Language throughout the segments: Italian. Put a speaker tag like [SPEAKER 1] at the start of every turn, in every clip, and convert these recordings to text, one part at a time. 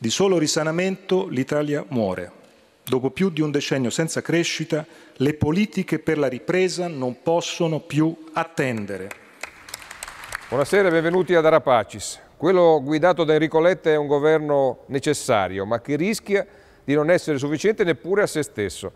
[SPEAKER 1] Di solo risanamento l'Italia muore. Dopo più di un decennio senza crescita, le politiche per la ripresa non possono più attendere. Buonasera e benvenuti ad Arapacis. Quello guidato da Enrico Letta è un governo necessario, ma che rischia di non essere sufficiente neppure a se stesso.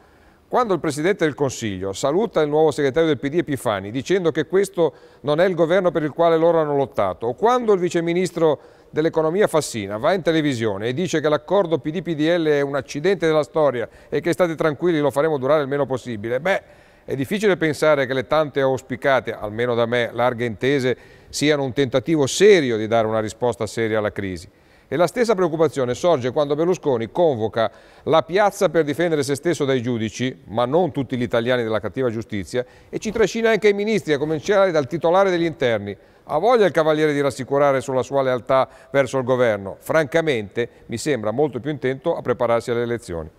[SPEAKER 1] Quando il Presidente del Consiglio saluta il nuovo segretario del PD Epifani dicendo che questo non è il governo per il quale loro hanno lottato, o quando il Vice Ministro dell'Economia Fassina va in televisione e dice che l'accordo PD-PDL è un accidente della storia e che state tranquilli lo faremo durare il meno possibile, beh, è difficile pensare che le tante auspicate, almeno da me, larghe intese siano un tentativo serio di dare una risposta seria alla crisi. E la stessa preoccupazione sorge quando Berlusconi convoca la piazza per difendere se stesso dai giudici, ma non tutti gli italiani della cattiva giustizia, e ci trascina anche i ministri, a cominciare dal titolare degli interni. Ha voglia il Cavaliere di rassicurare sulla sua lealtà verso il governo. Francamente mi sembra molto più intento a prepararsi alle elezioni.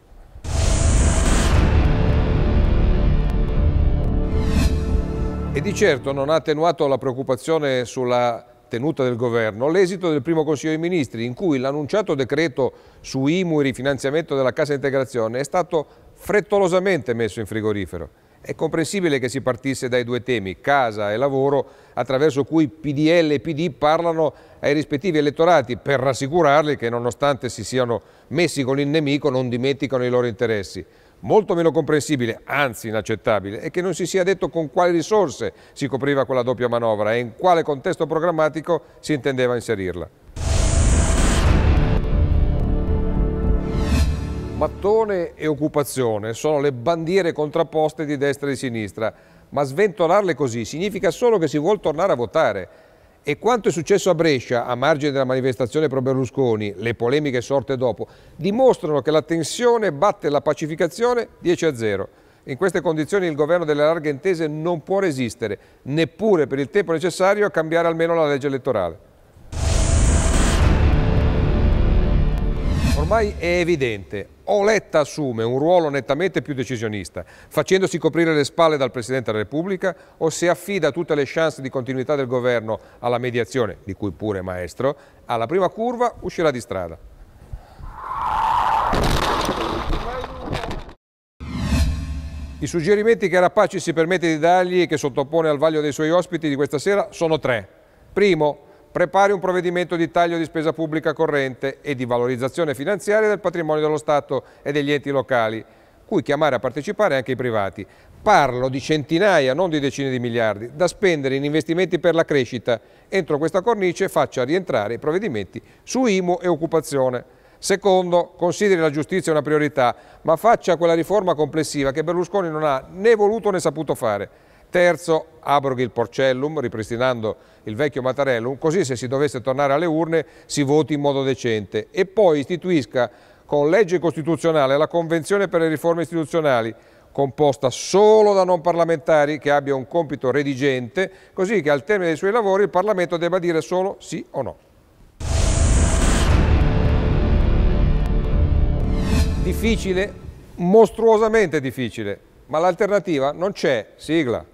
[SPEAKER 1] E di certo non ha attenuato la preoccupazione sulla tenuta del governo l'esito del primo Consiglio dei Ministri in cui l'annunciato decreto su IMU e rifinanziamento della cassa integrazione è stato frettolosamente messo in frigorifero. È comprensibile che si partisse dai due temi, casa e lavoro, attraverso cui PDL e PD parlano ai rispettivi elettorati per rassicurarli che nonostante si siano messi con il nemico non dimenticano i loro interessi. Molto meno comprensibile, anzi inaccettabile, è che non si sia detto con quali risorse si copriva quella doppia manovra e in quale contesto programmatico si intendeva inserirla. Mattone e occupazione sono le bandiere contrapposte di destra e di sinistra, ma sventolarle così significa solo che si vuole tornare a votare e quanto è successo a Brescia, a margine della manifestazione pro Berlusconi, le polemiche sorte dopo, dimostrano che la tensione batte la pacificazione 10 a 0. In queste condizioni il governo delle larghe intese non può resistere, neppure per il tempo necessario a cambiare almeno la legge elettorale. ormai è evidente, Oletta assume un ruolo nettamente più decisionista, facendosi coprire le spalle dal Presidente della Repubblica o se affida tutte le chance di continuità del governo alla mediazione, di cui pure è maestro, alla prima curva uscirà di strada. I suggerimenti che Rapaci si permette di dargli e che sottopone al vaglio dei suoi ospiti di questa sera sono tre. Primo, prepari un provvedimento di taglio di spesa pubblica corrente e di valorizzazione finanziaria del patrimonio dello Stato e degli enti locali, cui chiamare a partecipare anche i privati. Parlo di centinaia, non di decine di miliardi, da spendere in investimenti per la crescita. Entro questa cornice faccia rientrare i provvedimenti su IMU e occupazione. Secondo, consideri la giustizia una priorità, ma faccia quella riforma complessiva che Berlusconi non ha né voluto né saputo fare. Terzo, abroghi il porcellum, ripristinando il vecchio Mattarellum, così se si dovesse tornare alle urne si voti in modo decente e poi istituisca con legge costituzionale la Convenzione per le riforme istituzionali composta solo da non parlamentari che abbia un compito redigente, così che al termine dei suoi lavori il Parlamento debba dire solo sì o no. Difficile, mostruosamente difficile, ma l'alternativa non c'è, sigla.